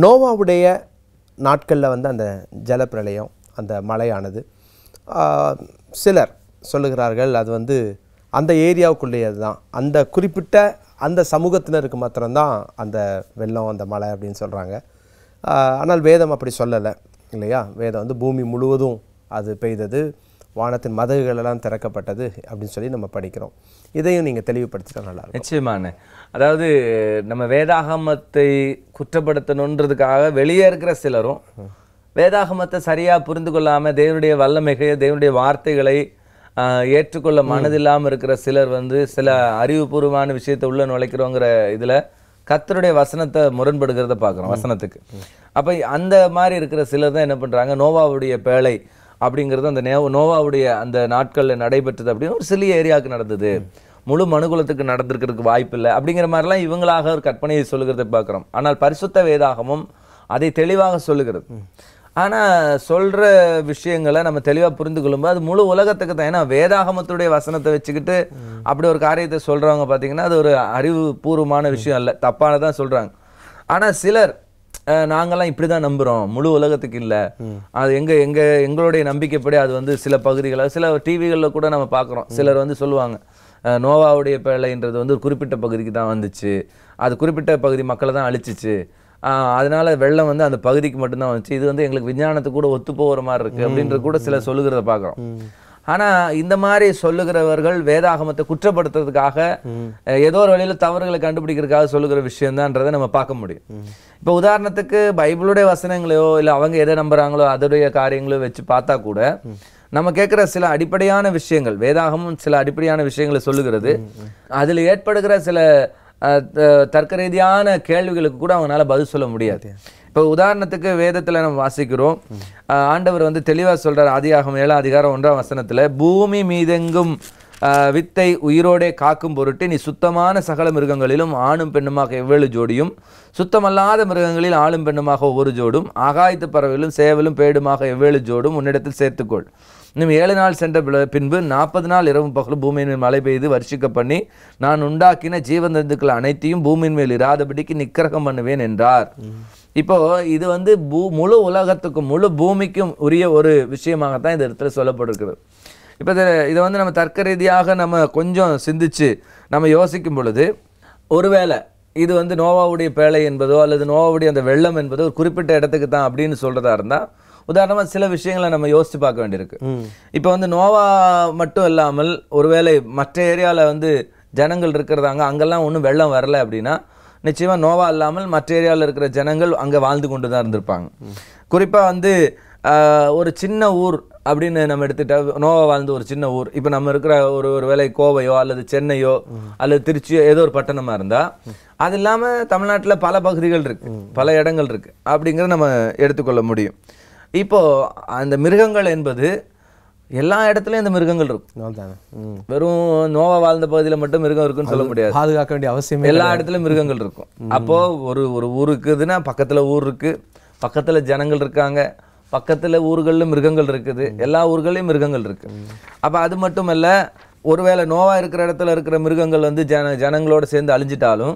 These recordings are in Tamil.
நோவாவுடைய நாட்களில் வந்து அந்த ஜலப்பிரளயம் அந்த மலையானது சிலர் சொல்லுகிறார்கள் அது வந்து அந்த ஏரியாவுக்குள்ளேயே தான் அந்த குறிப்பிட்ட அந்த சமூகத்தினருக்கு மாத்திரம்தான் அந்த வெள்ளம் அந்த மலை அப்படின்னு சொல்கிறாங்க ஆனால் வேதம் அப்படி சொல்லலை இல்லையா வேதம் வந்து பூமி முழுவதும் அது பெய்தது வானத்தின் மதகுகள் எல்லாம் திறக்கப்பட்டது அப்படின்னு சொல்லி நம்ம படிக்கிறோம் இதையும் நீங்கள் தெளிவுபடுத்திட்டா நல்லா நிச்சயமான அதாவது நம்ம வேதாகமத்தை குற்றப்படுத்தணுன்றதுக்காக வெளியே இருக்கிற சிலரும் வேதாகமத்தை சரியாக புரிந்து கொள்ளாமல் தேவனுடைய வல்லமைகளை தேவனுடைய வார்த்தைகளை ஏற்றுக்கொள்ள மனதில்லாமல் இருக்கிற சிலர் வந்து சில அறிவுபூர்வமான விஷயத்தை உள்ள நுழைக்கிறோங்கிற இதில் கத்தருடைய வசனத்தை முரண்படுகிறத பார்க்குறோம் வசனத்துக்கு அப்போ அந்த மாதிரி இருக்கிற சிலர் தான் என்ன பண்ணுறாங்க நோவாவுடைய பேழை அப்படிங்கிறது அந்த நே நோவாவுடைய அந்த நாட்களில் நடைபெற்றது அப்படின்னு ஒரு சிறிய ஏரியாவுக்கு நடந்தது முழு மனுகுலத்துக்கு நடந்திருக்கிறதுக்கு வாய்ப்பு இல்லை அப்படிங்கிற மாதிரிலாம் இவங்களாக ஒரு கற்பனையை சொல்லுகிறத பார்க்குறோம் ஆனால் பரிசுத்த வேதாகமும் அதை தெளிவாக சொல்லுகிறது ஆனால் சொல்கிற விஷயங்களை நம்ம தெளிவாக புரிந்து கொள்ளும்போது அது முழு உலகத்துக்கு தான் ஏன்னா வேதாகமத்துடைய வசனத்தை வச்சுக்கிட்டு அப்படி ஒரு காரியத்தை சொல்கிறவங்க பார்த்தீங்கன்னா அது ஒரு அறிவுபூர்வமான விஷயம் இல்லை தப்பானதான் சொல்கிறாங்க ஆனால் சிலர் நாங்கள்லாம் இப்படி தான் நம்புகிறோம் முழு உலகத்துக்கு இல்லை அது எங்கள் எங்கள் எங்களுடைய நம்பிக்கைப்படி அது வந்து சில பகுதிகளில் சில டிவிகளில் கூட நம்ம பார்க்குறோம் சிலர் வந்து சொல்லுவாங்க நோவாவுடைய பேழைன்றது வந்து ஒரு குறிப்பிட்ட பகுதிக்கு தான் வந்துச்சு அது குறிப்பிட்ட பகுதி மக்களை தான் அழிச்சிச்சு அதனால் வெள்ளம் வந்து அந்த பகுதிக்கு மட்டும்தான் வந்துச்சு இது வந்து எங்களுக்கு விஞ்ஞானத்துக்கு கூட ஒத்து போகிற மாதிரி இருக்குது அப்படின்றது கூட சில சொல்லுகிறத பார்க்குறோம் ஆனா இந்த மாதிரி சொல்லுகிறவர்கள் வேதாகமத்தை குற்றப்படுத்துறதுக்காக ஏதோ ஒரு வழியில தவறுகளை கண்டுபிடிக்கிறதுக்காக சொல்லுகிற விஷயம்தான்றதை நம்ம பார்க்க முடியும் இப்ப உதாரணத்துக்கு பைபிளுடைய வசனங்களையோ இல்ல அவங்க எதை நம்புறாங்களோ அதோடைய காரியங்களோ வச்சு பார்த்தா கூட நம்ம கேட்குற சில அடிப்படையான விஷயங்கள் வேதாகமும் சில அடிப்படையான விஷயங்களை சொல்லுகிறது அதில் ஏற்படுகிற சில தர்க்க ரீதியான கேள்விகளுக்கு கூட அவங்களால பதில் சொல்ல முடியாது இப்போ உதாரணத்துக்கு வேதத்தில் நம்ம வாசிக்கிறோம் ஆண்டவர் வந்து தெளிவாக சொல்கிறார் ஆதியாகம் ஏழாம் அதிகாரம் ஒன்றாம் வசனத்தில் பூமி மீதெங்கும் வித்தை உயிரோடே காக்கும் பொருட்டு நீ சுத்தமான சகல மிருகங்களிலும் ஆணும் பெண்ணுமாக எவ்வளவு ஜோடியும் சுத்தமல்லாத மிருகங்களில் ஆளும் பெண்ணுமாக ஒவ்வொரு ஜோடும் ஆகாயத்து பறவையிலும் சேவலும் பேடுமாக எவ்வளவு ஜோடும் உன்னிடத்தில் சேர்த்துக்கொள் இன்னும் ஏழு நாள் சென்ற பின்பு நாற்பது நாள் இரவு பகலும் பூமியின் மேல் மழை பெய்து வர்ஷிக்க பண்ணி நான் உண்டாக்கின ஜீவந்தந்துக்கள் அனைத்தையும் பூமியின் மேல் இராதபடிக்கு நிக்கிரகம் பண்ணுவேன் என்றார் இப்போது இது வந்து பூ முழு உலகத்துக்கும் முழு பூமிக்கும் உரிய ஒரு விஷயமாக தான் இந்த இடத்துல சொல்லப்பட்டிருக்கிறது இப்போ இதை வந்து நம்ம தர்க்க ரீதியாக நம்ம கொஞ்சம் சிந்தித்து நம்ம யோசிக்கும் பொழுது ஒருவேளை இது வந்து நோவாவுடைய பேழை என்பதோ அல்லது நோவாவுடைய அந்த வெள்ளம் என்பதோ ஒரு குறிப்பிட்ட இடத்துக்கு தான் அப்படின்னு சொல்கிறதா இருந்தால் உதாரணமாக சில விஷயங்களை நம்ம யோசித்து பார்க்க வேண்டியிருக்கு இப்போ வந்து நோவா மட்டும் இல்லாமல் ஒருவேளை மற்ற ஏரியாவில் வந்து ஜனங்கள் இருக்கிறதாங்க அங்கெல்லாம் ஒன்றும் வெள்ளம் வரலை அப்படின்னா நிச்சயமாக நோவா இல்லாமல் மற்ற ஏரியாவில் இருக்கிற ஜனங்கள் அங்கே வாழ்ந்து கொண்டு தான் இருந்திருப்பாங்க குறிப்பாக வந்து ஒரு சின்ன ஊர் அப்படின்னு நம்ம எடுத்துட்டா நோவா வாழ்ந்த ஒரு சின்ன ஊர் இப்போ நம்ம இருக்கிற ஒரு ஒரு வேலை கோவையோ அல்லது சென்னையோ அல்லது திருச்சியோ ஏதோ ஒரு பட்டணமாக இருந்தால் அது இல்லாமல் தமிழ்நாட்டில் பல பகுதிகள் இருக்குது பல இடங்கள் இருக்குது அப்படிங்கிறத நம்ம எடுத்துக்கொள்ள முடியும் இப்போது அந்த மிருகங்கள் என்பது எல்லா இடத்துலையும் இந்த மிருகங்கள் இருக்கும் வெறும் நோவா வாழ்ந்த பகுதியில் மட்டும் மிருகம் இருக்குன்னு சொல்ல முடியாது பாதுகாக்க வேண்டிய அவசியம் எல்லா இடத்துலையும் மிருகங்கள் இருக்கும் அப்போது ஒரு ஒரு ஊர் இருக்குதுன்னா பக்கத்தில் ஊர் இருக்குது பக்கத்தில் ஜனங்கள் இருக்காங்க பக்கத்தில் ஊர்களில் மிருகங்கள் இருக்குது எல்லா ஊர்களையும் மிருகங்கள் இருக்குது அப்போ அது மட்டும் மட்டுமல்ல ஒருவேளை நோவா இருக்கிற இடத்துல இருக்கிற மிருகங்கள் வந்து ஜன ஜனங்களோடு சேர்ந்து அழிஞ்சிட்டாலும்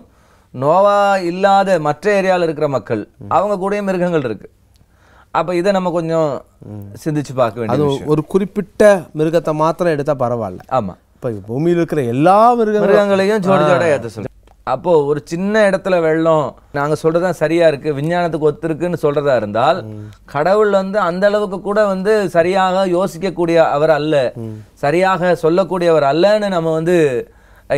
நோவா இல்லாத மற்ற ஏரியாவில் இருக்கிற மக்கள் அவங்க கூடயும் மிருகங்கள் இருக்குது அப்போ இதை நம்ம கொஞ்சம் சிந்திச்சு பார்க்க வேண்டிய அது ஒரு குறிப்பிட்ட மிருகத்தை மாத்திரம் எடுத்தால் பரவாயில்ல ஆமாம் இப்போ பூமியில் இருக்கிற எல்லா மிருக மிருகங்களையும் ஜோடி ஜோடாக ஏற்ற சொல்லு அப்போது ஒரு சின்ன இடத்துல வெள்ளம் நாங்கள் சொல்கிறது தான் சரியாக இருக்குது விஞ்ஞானத்துக்கு ஒத்துருக்குன்னு சொல்கிறதா இருந்தால் கடவுள் வந்து அந்த அளவுக்கு கூட வந்து சரியாக யோசிக்கக்கூடிய அவர் அல்ல சரியாக சொல்லக்கூடியவர் அல்லன்னு நம்ம வந்து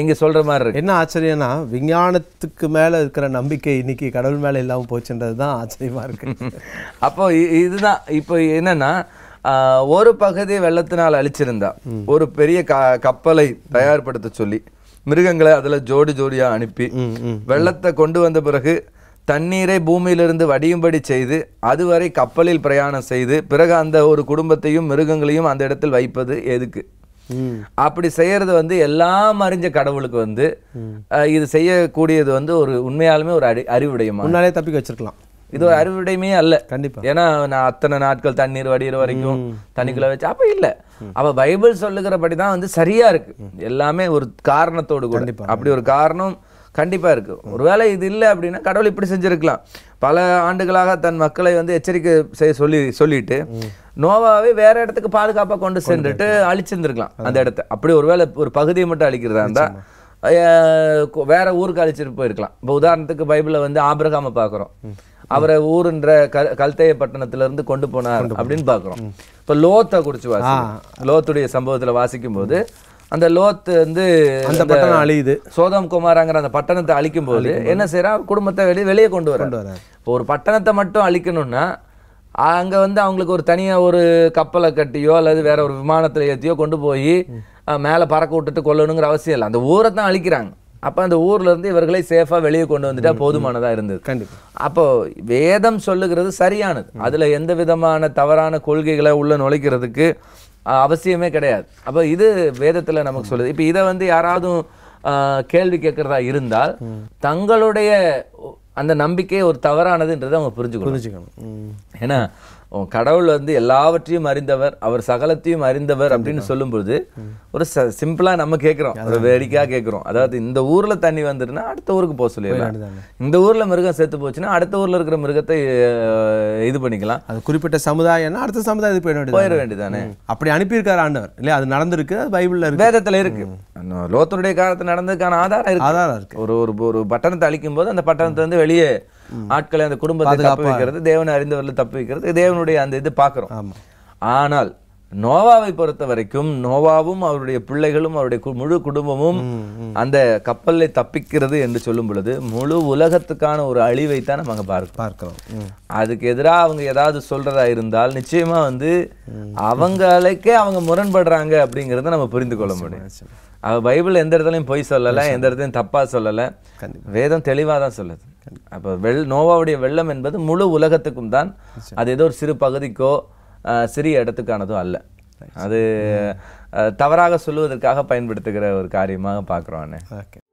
இங்கே சொல்கிற மாதிரி இருக்கு என்ன ஆச்சரியம்னா விஞ்ஞானத்துக்கு மேலே இருக்கிற நம்பிக்கை இன்னைக்கு கடவுள் மேலே இல்லாமல் போச்சுன்றது தான் ஆச்சரியமாக இருக்குது அப்போ இதுதான் இப்போ என்னென்னா ஒரு பகுதி வெள்ளத்தினால் அழிச்சிருந்தா ஒரு பெரிய க கப்பலை தயார்படுத்த சொல்லி மிருகங்களை அதில் ஜோடி ஜோடியாக அனுப்பி வெள்ளத்தை கொண்டு வந்த பிறகு தண்ணீரை பூமியிலிருந்து வடியும்படி செய்து அதுவரை கப்பலில் பிரயாணம் செய்து பிறகு அந்த ஒரு குடும்பத்தையும் மிருகங்களையும் அந்த இடத்தில் வைப்பது எதுக்கு அப்படி செய்யறது வந்து எல்லாம் அறிஞ்ச கடவுளுக்கு வந்து இது செய்யக்கூடியது வந்து ஒரு உண்மையாலுமே ஒரு அறி அறிவுடையமா முன்னாலே தப்பிக்க வச்சிருக்கலாம் இது ஒரு அறிவுடையமே அல்ல கண்டிப்பா ஏன்னா நான் அத்தனை நாட்கள் தண்ணீர் வடிகிற வரைக்கும் தண்ணிக்குள்ள வச்சு அப்ப இல்ல அவ பைபிள் சொல்லுகிறபடி தான் வந்து சரியா இருக்கு எல்லாமே ஒரு காரணத்தோடு கூட அப்படி ஒரு காரணம் கண்டிப்பா இருக்கு ஒருவேளை இது இல்லை அப்படின்னா கடவுள் இப்படி செஞ்சிருக்கலாம் பல ஆண்டுகளாக தன் மக்களை வந்து எச்சரிக்கை செய்ய சொல்லி சொல்லிட்டு நோவாவே வேற இடத்துக்கு பாதுகாப்பாக கொண்டு சென்றுட்டு அழிச்சிருந்துருக்கலாம் அந்த இடத்த அப்படி ஒருவேளை ஒரு பகுதியை மட்டும் அழிக்கிறதா இருந்தால் வேற ஊருக்கு அழிச்சிட்டு போயிருக்கலாம் இப்போ உதாரணத்துக்கு பைபிளில் வந்து ஆபிரகாம பார்க்குறோம் அவரை ஊருன்ற க கல்தைய பட்டணத்திலிருந்து கொண்டு போனார் அப்படின்னு பார்க்குறோம் இப்போ லோத்தை குடிச்சு வாசி லோத்துடைய சம்பவத்தில் வாசிக்கும் போது அந்த லோத் வந்து அந்த பட்டணம் அழியுது சோதம் குமாராங்கிற அந்த பட்டணத்தை அழிக்கும் போது என்ன செய்யறா குடும்பத்தை வெளியே வெளியே கொண்டு வர இப்போ ஒரு பட்டணத்தை மட்டும் அழிக்கணும்னா அங்கே வந்து அவங்களுக்கு ஒரு தனியாக ஒரு கப்பலை கட்டியோ அல்லது வேற ஒரு விமானத்தில் ஏற்றியோ கொண்டு போய் மேலே பறக்க விட்டுட்டு கொல்லணுங்கிற அவசியம் இல்லை அந்த ஊரை தான் அழிக்கிறாங்க அப்போ அந்த ஊர்லேருந்து இவர்களை சேஃபாக வெளியே கொண்டு வந்துட்டால் போதுமானதாக இருந்தது கண்டிப்பாக அப்போது வேதம் சொல்லுகிறது சரியானது அதில் எந்த விதமான தவறான கொள்கைகளை உள்ளே நுழைக்கிறதுக்கு அவசியமே கிடையாது அப்போ இது வேதத்தில் நமக்கு சொல்லுது இப்போ இதை வந்து யாராவதும் கேள்வி கேட்குறதா இருந்தால் தங்களுடைய அந்த நம்பிக்கை ஒரு தவறானதுன்றதை அவங்க புரிஞ்சுக்கணும் புரிஞ்சுக்கணும் ஏன்னா கடவுள் வந்து எல்லாவற்றையும் அறிந்தவர் அவர் சகலத்தையும் அறிந்தவர் அப்படின்னு பொழுது ஒரு சிம்பிளா நம்ம கேட்கிறோம் ஒரு வேடிக்கையா கேட்கிறோம் அதாவது இந்த ஊர்ல தண்ணி வந்துருன்னா அடுத்த ஊருக்கு போக சொல்லிடலாம் இந்த ஊர்ல மிருகம் செத்து போச்சுன்னா அடுத்த ஊர்ல இருக்கிற மிருகத்தை இது பண்ணிக்கலாம் அது குறிப்பிட்ட சமுதாயம்னா அடுத்த சமுதாயம் இது போயிட போயிட வேண்டியதானே அப்படி அனுப்பியிருக்காரு ஆண்டவர் இல்லையா அது நடந்திருக்கு பைபிள்ல பைபிளில் இருக்கு வேதத்தில் இருக்கு நடந்ததுக்கான ஆதாரம் இருக்கு ஆதாரம் இருக்கு ஒரு ஒரு பட்டணத்தை அழிக்கும் போது அந்த பட்டணத்தை வந்து வெளியே ஆட்களை அந்த குடும்பத்தை தப்பு வைக்கிறது தேவனை அறிந்தவர்கள் தப்பு வைக்கிறது தேவனுடைய அந்த இது பார்க்குறோம் ஆனால் நோவாவை பொறுத்த வரைக்கும் நோவாவும் அவருடைய பிள்ளைகளும் அவருடைய முழு குடும்பமும் அந்த கப்பலில் தப்பிக்கிறது என்று சொல்லும் பொழுது முழு உலகத்துக்கான ஒரு அழிவை தான் நம்ம பார்க்க பார்க்கிறோம் அதுக்கு எதிராக அவங்க ஏதாவது சொல்றதா இருந்தால் நிச்சயமா வந்து அவங்களுக்கே அவங்க முரண்படுறாங்க அப்படிங்கிறத நம்ம புரிந்து கொள்ள முடியும் அவ பைபிள் எந்த இடத்துலையும் பொய் சொல்லலை எந்த இடத்துலையும் தப்பாக சொல்லலை வேதம் தெளிவாக தான் சொல்லுது அப்போ வெள் நோவாவுடைய வெள்ளம் என்பது முழு உலகத்துக்கும் தான் அது ஏதோ ஒரு சிறு பகுதிக்கோ சிறிய இடத்துக்கானதோ அல்ல அது தவறாக சொல்லுவதற்காக பயன்படுத்துகிற ஒரு காரியமாக பார்க்குறோம் ஓகே